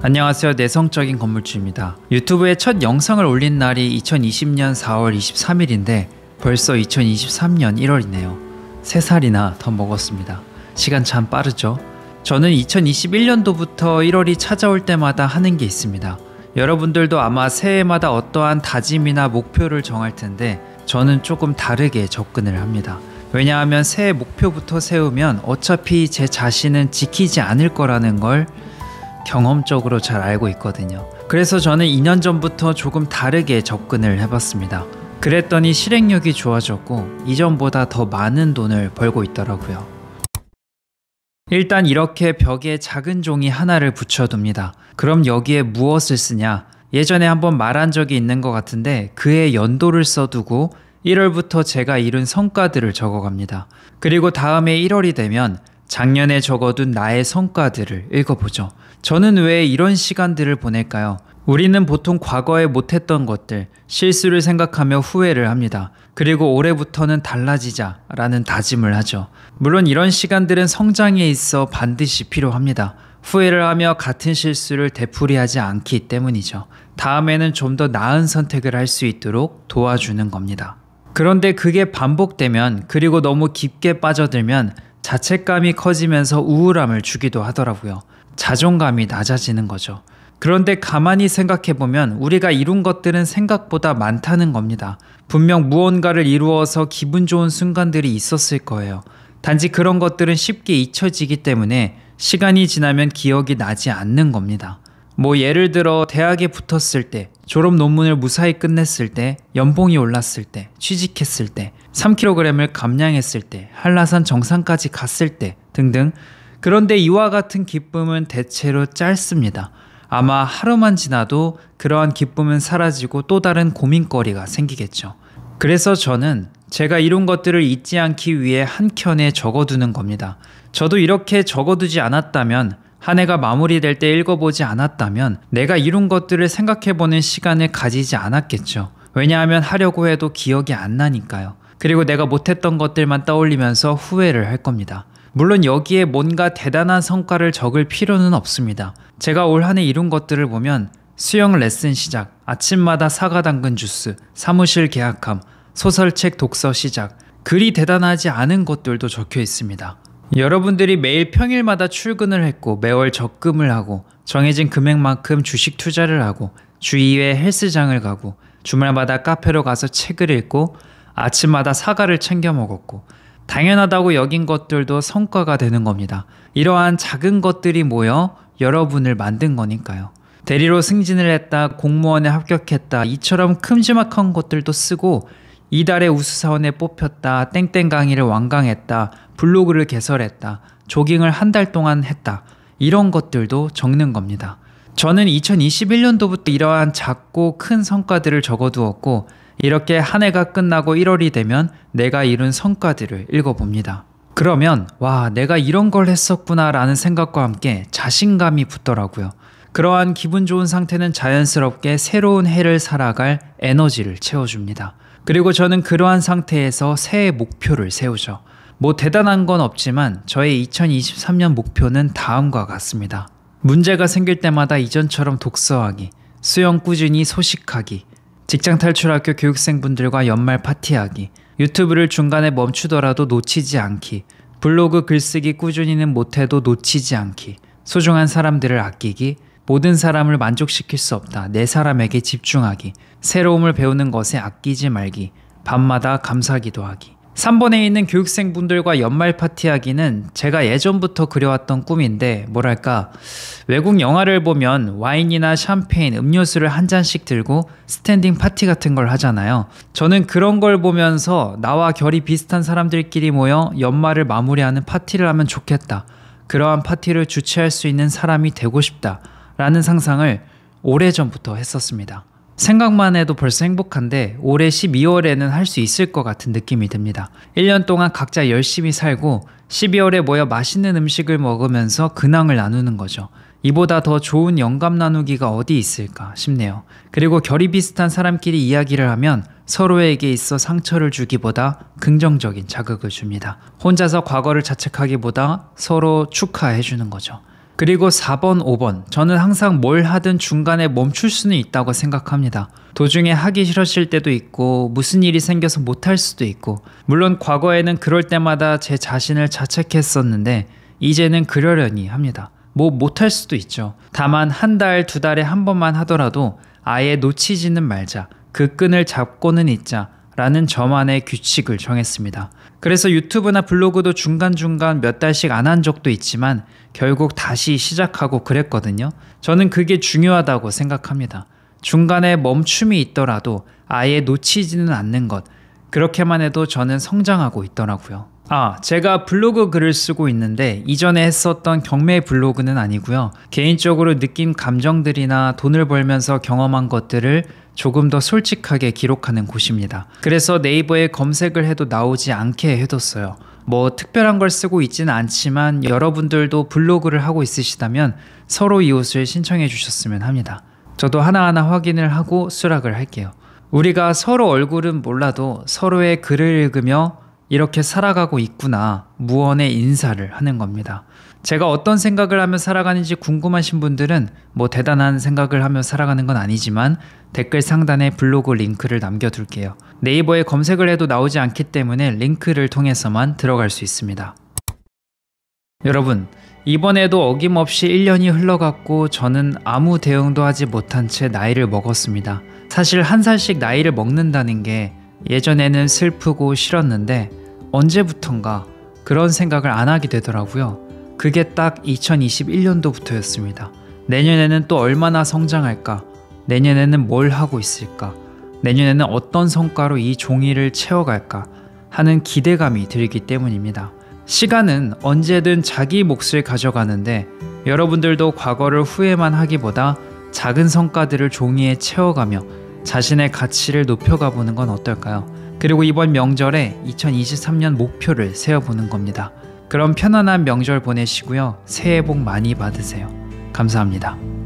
안녕하세요. 내성적인 건물주입니다. 유튜브에 첫 영상을 올린 날이 2020년 4월 23일인데 벌써 2023년 1월이네요. 3살이나 더 먹었습니다. 시간 참 빠르죠? 저는 2021년도부터 1월이 찾아올 때마다 하는 게 있습니다. 여러분들도 아마 새해마다 어떠한 다짐이나 목표를 정할 텐데 저는 조금 다르게 접근을 합니다. 왜냐하면 새해 목표부터 세우면 어차피 제 자신은 지키지 않을 거라는 걸 경험적으로 잘 알고 있거든요. 그래서 저는 2년 전부터 조금 다르게 접근을 해봤습니다. 그랬더니 실행력이 좋아졌고 이전보다 더 많은 돈을 벌고 있더라고요. 일단 이렇게 벽에 작은 종이 하나를 붙여둡니다. 그럼 여기에 무엇을 쓰냐? 예전에 한번 말한 적이 있는 것 같은데 그의 연도를 써두고 1월부터 제가 이룬 성과들을 적어갑니다. 그리고 다음에 1월이 되면 작년에 적어둔 나의 성과들을 읽어보죠. 저는 왜 이런 시간들을 보낼까요? 우리는 보통 과거에 못했던 것들, 실수를 생각하며 후회를 합니다. 그리고 올해부터는 달라지자라는 다짐을 하죠. 물론 이런 시간들은 성장에 있어 반드시 필요합니다. 후회를 하며 같은 실수를 되풀이하지 않기 때문이죠. 다음에는 좀 더 나은 선택을 할 수 있도록 도와주는 겁니다. 그런데 그게 반복되면 그리고 너무 깊게 빠져들면 자책감이 커지면서 우울함을 주기도 하더라고요. 자존감이 낮아지는 거죠. 그런데 가만히 생각해보면 우리가 이룬 것들은 생각보다 많다는 겁니다. 분명 무언가를 이루어서 기분 좋은 순간들이 있었을 거예요. 단지 그런 것들은 쉽게 잊혀지기 때문에 시간이 지나면 기억이 나지 않는 겁니다. 뭐 예를 들어 대학에 붙었을 때, 졸업 논문을 무사히 끝냈을 때, 연봉이 올랐을 때, 취직했을 때, 3kg을 감량했을 때, 한라산 정상까지 갔을 때 등등. 그런데 이와 같은 기쁨은 대체로 짧습니다. 아마 하루만 지나도 그러한 기쁨은 사라지고 또 다른 고민거리가 생기겠죠. 그래서 저는 제가 이런 것들을 잊지 않기 위해 한켠에 적어두는 겁니다. 저도 이렇게 적어두지 않았다면 한 해가 마무리될 때 읽어보지 않았다면 내가 이룬 것들을 생각해보는 시간을 가지지 않았겠죠. 왜냐하면 하려고 해도 기억이 안 나니까요. 그리고 내가 못했던 것들만 떠올리면서 후회를 할 겁니다. 물론 여기에 뭔가 대단한 성과를 적을 필요는 없습니다. 제가 올 한 해 이룬 것들을 보면 수영 레슨 시작, 아침마다 사과 당근 주스, 사무실 계약함, 소설책 독서 시작, 그리 대단하지 않은 것들도 적혀 있습니다. 여러분들이 매일 평일마다 출근을 했고 매월 적금을 하고 정해진 금액만큼 주식 투자를 하고 주위에 헬스장을 가고 주말마다 카페로 가서 책을 읽고 아침마다 사과를 챙겨 먹었고 당연하다고 여긴 것들도 성과가 되는 겁니다. 이러한 작은 것들이 모여 여러분을 만든 거니까요. 대리로 승진을 했다, 공무원에 합격했다, 이처럼 큼지막한 것들도 쓰고 이달의 우수사원에 뽑혔다. 땡땡 강의를 완강했다. 블로그를 개설했다. 조깅을 한 달 동안 했다. 이런 것들도 적는 겁니다. 저는 2021년도부터 이러한 작고 큰 성과들을 적어두었고 이렇게 한 해가 끝나고 1월이 되면 내가 이룬 성과들을 읽어봅니다. 그러면 와 내가 이런 걸 했었구나 라는 생각과 함께 자신감이 붙더라고요. 그러한 기분 좋은 상태는 자연스럽게 새로운 해를 살아갈 에너지를 채워줍니다. 그리고 저는 그러한 상태에서 새해 목표를 세우죠. 뭐 대단한 건 없지만 저의 2023년 목표는 다음과 같습니다. 문제가 생길 때마다 이전처럼 독서하기, 수영 꾸준히 소식하기, 직장 탈출 학교 교육생분들과 연말 파티하기, 유튜브를 중간에 멈추더라도 놓치지 않기, 블로그 글쓰기 꾸준히는 못해도 놓치지 않기, 소중한 사람들을 아끼기, 모든 사람을 만족시킬 수 없다. 내 사람에게 집중하기. 새로움을 배우는 것에 아끼지 말기. 밤마다 감사기도 하기. 3번에 있는 교육생분들과 연말 파티하기는 제가 예전부터 그려왔던 꿈인데 뭐랄까 외국 영화를 보면 와인이나 샴페인, 음료수를 한 잔씩 들고 스탠딩 파티 같은 걸 하잖아요. 저는 그런 걸 보면서 나와 결이 비슷한 사람들끼리 모여 연말을 마무리하는 파티를 하면 좋겠다. 그러한 파티를 주최할 수 있는 사람이 되고 싶다. 라는 상상을 오래전부터 했었습니다. 생각만 해도 벌써 행복한데 올해 12월에는 할 수 있을 것 같은 느낌이 듭니다. 1년 동안 각자 열심히 살고 12월에 모여 맛있는 음식을 먹으면서 근황을 나누는 거죠. 이보다 더 좋은 영감 나누기가 어디 있을까 싶네요. 그리고 결이 비슷한 사람끼리 이야기를 하면 서로에게 있어 상처를 주기보다 긍정적인 자극을 줍니다. 혼자서 과거를 자책하기보다 서로 축하해주는 거죠. 그리고 4번, 5번. 저는 항상 뭘 하든 중간에 멈출 수는 있다고 생각합니다. 도중에 하기 싫어질 때도 있고, 무슨 일이 생겨서 못할 수도 있고, 물론 과거에는 그럴 때마다 제 자신을 자책했었는데, 이제는 그러려니 합니다. 뭐 못할 수도 있죠. 다만 한 달, 두 달에 한 번만 하더라도 아예 놓치지는 말자. 그 끈을 잡고는 있자. 라는 저만의 규칙을 정했습니다. 그래서 유튜브나 블로그도 중간중간 몇 달씩 안 한 적도 있지만 결국 다시 시작하고 그랬거든요. 저는 그게 중요하다고 생각합니다. 중간에 멈춤이 있더라도 아예 놓치지는 않는 것. 그렇게만 해도 저는 성장하고 있더라고요. 아, 제가 블로그 글을 쓰고 있는데 이전에 했었던 경매 블로그는 아니고요. 개인적으로 느낀 감정들이나 돈을 벌면서 경험한 것들을 조금 더 솔직하게 기록하는 곳입니다. 그래서 네이버에 검색을 해도 나오지 않게 해뒀어요. 뭐 특별한 걸 쓰고 있지는 않지만 여러분들도 블로그를 하고 있으시다면 서로 이웃을 신청해 주셨으면 합니다. 저도 하나하나 확인을 하고 수락을 할게요. 우리가 서로 얼굴은 몰라도 서로의 글을 읽으며 이렇게 살아가고 있구나 무언의 인사를 하는 겁니다. 제가 어떤 생각을 하며 살아가는지 궁금하신 분들은 뭐 대단한 생각을 하며 살아가는 건 아니지만 댓글 상단에 블로그 링크를 남겨둘게요. 네이버에 검색을 해도 나오지 않기 때문에 링크를 통해서만 들어갈 수 있습니다. 여러분, 이번에도 어김없이 1년이 흘러갔고 저는 아무 대응도 하지 못한 채 나이를 먹었습니다. 사실 한 살씩 나이를 먹는다는 게 예전에는 슬프고 싫었는데 언제부턴가 그런 생각을 안 하게 되더라고요. 그게 딱 2021년도부터였습니다. 내년에는 또 얼마나 성장할까? 내년에는 뭘 하고 있을까? 내년에는 어떤 성과로 이 종이를 채워갈까? 하는 기대감이 들기 때문입니다. 시간은 언제든 자기 몫을 가져가는데 여러분들도 과거를 후회만 하기보다 작은 성과들을 종이에 채워가며 자신의 가치를 높여가 보는 건 어떨까요? 그리고 이번 명절에 2023년 목표를 세어보는 겁니다. 그럼 편안한 명절 보내시고요. 새해 복 많이 받으세요. 감사합니다.